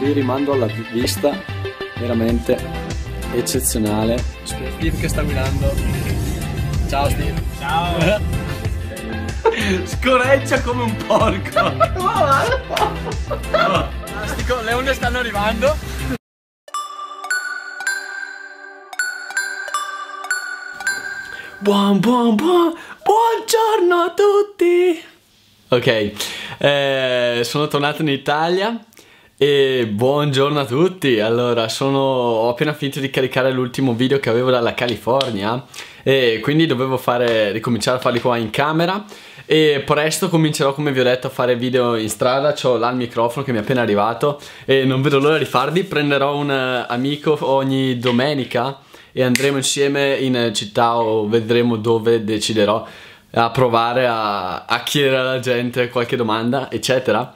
vi rimando alla vista veramente eccezionale. Steve che sta guidando. Ciao Steve. Ciao. Scorreggia come un porco. Fantastico, le onde stanno arrivando. Buon, buon, buon, buongiorno a tutti! Ok, eh, sono tornato in Italia e buongiorno a tutti, allora sono, ho appena finito di caricare l'ultimo video che avevo dalla California e quindi dovevo fare, ricominciare a farli qua in camera e presto comincerò come vi ho detto a fare video in strada, ho là il microfono che mi è appena arrivato e non vedo l'ora di farli, prenderò un eh, amico ogni domenica e andremo insieme in città o vedremo dove deciderò a provare a, a chiedere alla gente qualche domanda eccetera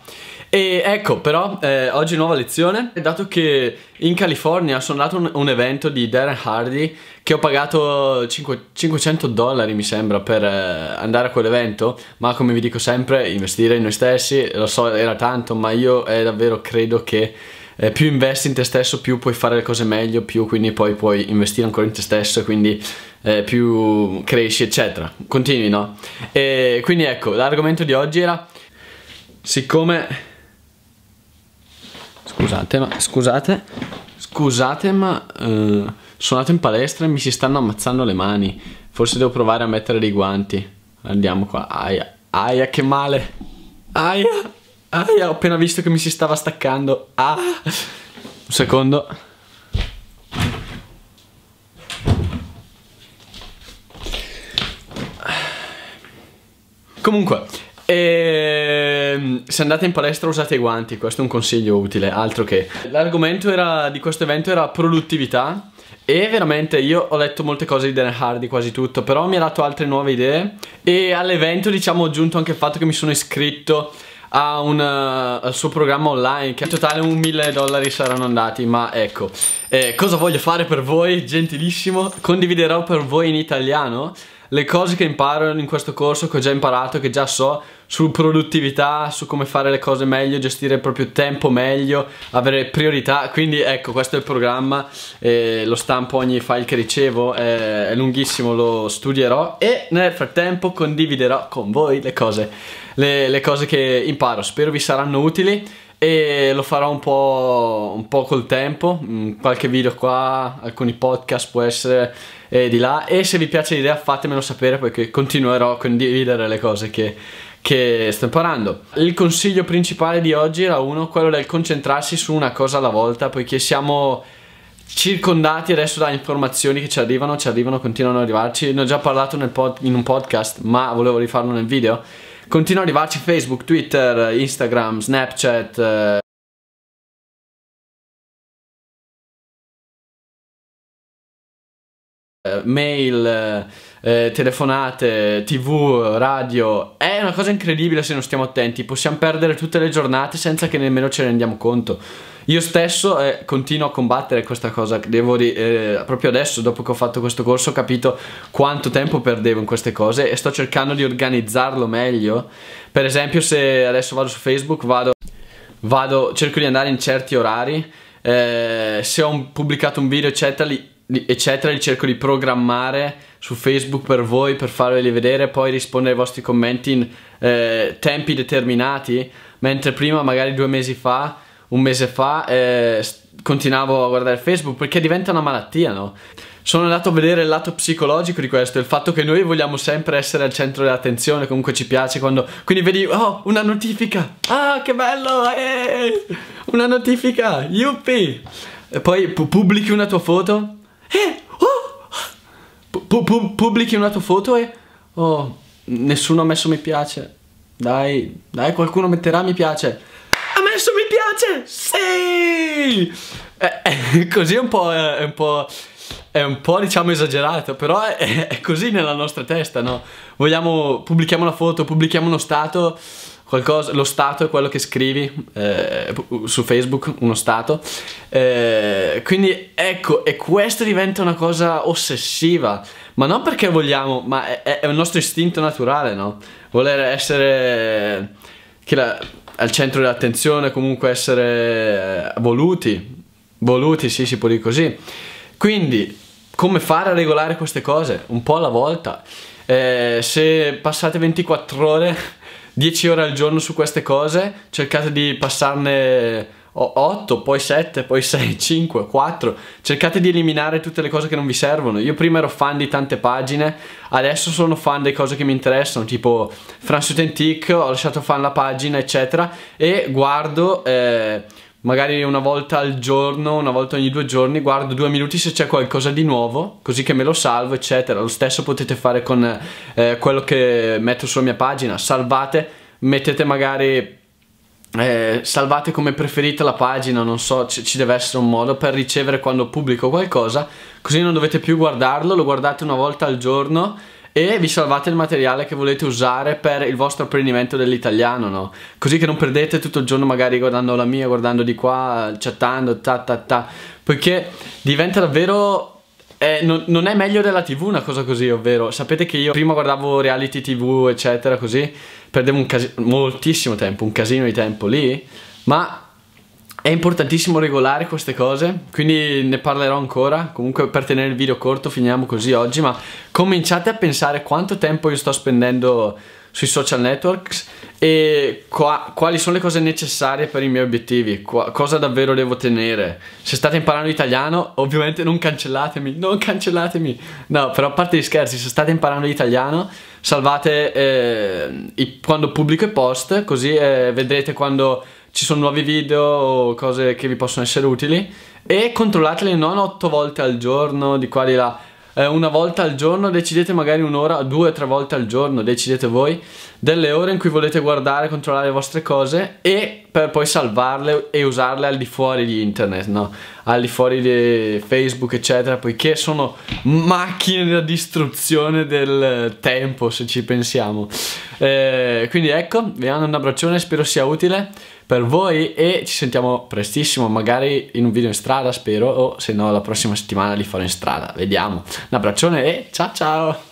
e ecco però, eh, oggi nuova lezione, dato che in California sono andato a un, un, evento di Darren Hardy che ho pagato 5, 500 dollari mi sembra per eh, andare a quell'evento, ma come vi dico sempre, investire in noi stessi, lo so era tanto, ma io eh, davvero credo che eh, più investi in te stesso più puoi fare le cose meglio, più quindi poi puoi investire ancora in te stesso e quindi eh, più cresci eccetera, continui no? E quindi ecco, l'argomento di oggi era siccome Scusate, ma scusate, scusate, ma eh, sono andato in palestra e mi si stanno ammazzando le mani. Forse devo provare a mettere dei guanti. Andiamo qua. Aia, aia, che male. Aia, aia, ho appena visto che mi si stava staccando. Ah. Un secondo. Comunque, eh, Ehm, se andate in palestra usate i guanti, questo è un consiglio utile, altro che. L'argomento di questo evento era produttività e veramente io ho letto molte cose di Dan Hardy, quasi tutto, però mi ha dato altre nuove idee e all'evento diciamo ho aggiunto anche il fatto che mi sono iscritto a un, uh, al suo programma online che in totale un mille dollari saranno andati ma ecco eh, cosa voglio fare per voi gentilissimo condividerò per voi in italiano le cose che imparo in questo corso che ho già imparato, che già so, su produttività, su come fare le cose meglio, gestire il proprio tempo meglio, avere priorità. Quindi ecco, questo è il programma, eh, lo stampo ogni file che ricevo, eh, è lunghissimo, lo studierò e nel frattempo condividerò con voi le cose, le, le cose che imparo. Spero vi saranno utili e lo farò un po', un po col tempo, mm, qualche video qua, alcuni podcast può essere eh, di là e se vi piace l'idea fatemelo sapere perché continuerò a condividere le cose che, che sto imparando. Il consiglio principale di oggi era uno, quello del concentrarsi su una cosa alla volta poiché siamo circondati adesso da informazioni che ci arrivano, ci arrivano, continuano ad arrivarci. Ne ho già parlato pod, in un podcast, ma volevo rifarlo nel video. Continua a arrivarci Facebook, Twitter, Instagram, Snapchat. Eh. mail, eh, telefonate, tv, radio. È una cosa incredibile se non stiamo attenti. Possiamo perdere tutte le giornate senza che nemmeno ce ne rendiamo conto. Io stesso eh, continuo a combattere questa cosa, devo ri- eh, proprio adesso, dopo che ho fatto questo corso, ho capito quanto tempo perdevo in queste cose e sto cercando di organizzarlo meglio. Per esempio, se adesso vado su Facebook, vado, vado cerco di andare in certi orari, eh, se ho pubblicato un video, eccetera, li, eccetera, li cerco di programmare su Facebook per voi, per farveli vedere, e poi rispondere ai vostri commenti in eh, tempi determinati, mentre prima, magari due mesi fa un mese fa eh, continuavo a guardare Facebook perché diventa una malattia, no? Sono andato a vedere il lato psicologico di questo, il fatto che noi vogliamo sempre essere al centro dell'attenzione, comunque ci piace quando... Quindi vedi, oh, una notifica! Ah, che bello! Eh, una notifica! Yuppie! E poi pubblichi una tua foto? Eh! Oh! Pu pu pubblichi una tua foto e... Oh, nessuno ha messo mi piace. Dai, dai, qualcuno metterà mi piace piace? Sì! Eh, eh, così è un po'... È un po' è un po' diciamo esagerato, però è, è, così nella nostra testa, no? Vogliamo, pubblichiamo la foto, pubblichiamo uno stato, qualcosa, lo stato è quello che scrivi eh, su Facebook, uno stato. Eh, quindi ecco, e questo diventa una cosa ossessiva, ma non perché vogliamo, ma è, è un nostro istinto naturale, no? Voler essere... Che la, al centro dell'attenzione, comunque essere eh, voluti, voluti, sì, si può dire così. Quindi, come fare a regolare queste cose? Un po' alla volta. Eh, se passate 24 ore, 10 ore al giorno su queste cose, cercate di passarne 8, poi 7, poi 6, 5, 4. Cercate di eliminare tutte le cose che non vi servono. Io prima ero fan di tante pagine, adesso sono fan delle cose che mi interessano, tipo France Authentique, ho lasciato fan la pagina, eccetera, e guardo eh, magari una volta al giorno, una volta ogni due giorni, guardo due minuti se c'è qualcosa di nuovo, così che me lo salvo, eccetera. Lo stesso potete fare con eh, quello che metto sulla mia pagina, salvate, mettete magari eh, salvate come preferite la pagina, non so, ci, ci, deve essere un modo per ricevere quando pubblico qualcosa, così non dovete più guardarlo, lo guardate una volta al giorno e vi salvate il materiale che volete usare per il vostro apprendimento dell'italiano, no? Così che non perdete tutto il giorno magari guardando la mia, guardando di qua, chattando, ta ta ta, poiché diventa davvero eh, non, non, è meglio della TV una cosa così, ovvero sapete che io prima guardavo reality TV, eccetera, così perdevo moltissimo tempo, un casino di tempo lì, ma è importantissimo regolare queste cose, quindi ne parlerò ancora. Comunque per tenere il video corto finiamo così oggi, ma cominciate a pensare quanto tempo io sto spendendo sui social networks e qua, quali sono le cose necessarie per i miei obiettivi, qua, cosa davvero devo tenere. Se state imparando italiano, ovviamente non cancellatemi, non cancellatemi. No, però a parte gli scherzi, se state imparando italiano, salvate eh, i, quando pubblico i post, così eh, vedrete quando ci sono nuovi video, o cose che vi possono essere utili e controllateli non 8 volte al giorno, di qua di là, eh, una volta al giorno, decidete magari un'ora, due o tre volte al giorno, decidete voi delle ore in cui volete guardare, controllare le vostre cose e per poi salvarle e usarle al di fuori di internet, no? al di fuori di Facebook eccetera poiché sono macchine da distruzione del tempo se ci pensiamo eh, quindi ecco vi mando un abbraccione spero sia utile per voi e ci sentiamo prestissimo magari in un video in strada spero o se no la prossima settimana li farò in strada vediamo un abbraccione e ciao ciao